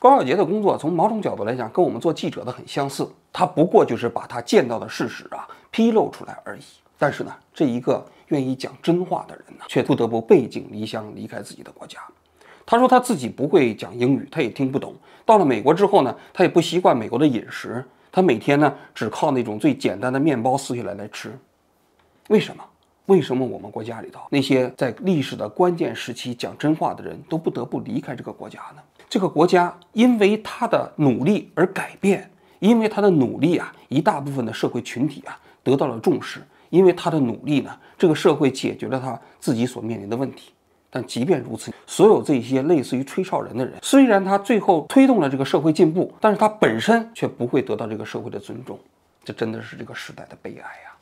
高晓杰的工作，从某种角度来讲，跟我们做记者的很相似，他不过就是把他见到的事实啊披露出来而已。但是呢，这一个愿意讲真话的人呢，却不得不背井离乡，离开自己的国家。他说他自己不会讲英语，他也听不懂。到了美国之后呢，他也不习惯美国的饮食，他每天呢只靠那种最简单的面包撕下来来吃。为什么？为什么我们国家里头那些在历史的关键时期讲真话的人都不得不离开这个国家呢？这个国家因为他的努力而改变，因为他的努力啊，一大部分的社会群体啊得到了重视，因为他的努力呢，这个社会解决了他自己所面临的问题。但即便如此，所有这些类似于吹哨人的人，虽然他最后推动了这个社会进步，但是他本身却不会得到这个社会的尊重。这真的是这个时代的悲哀呀！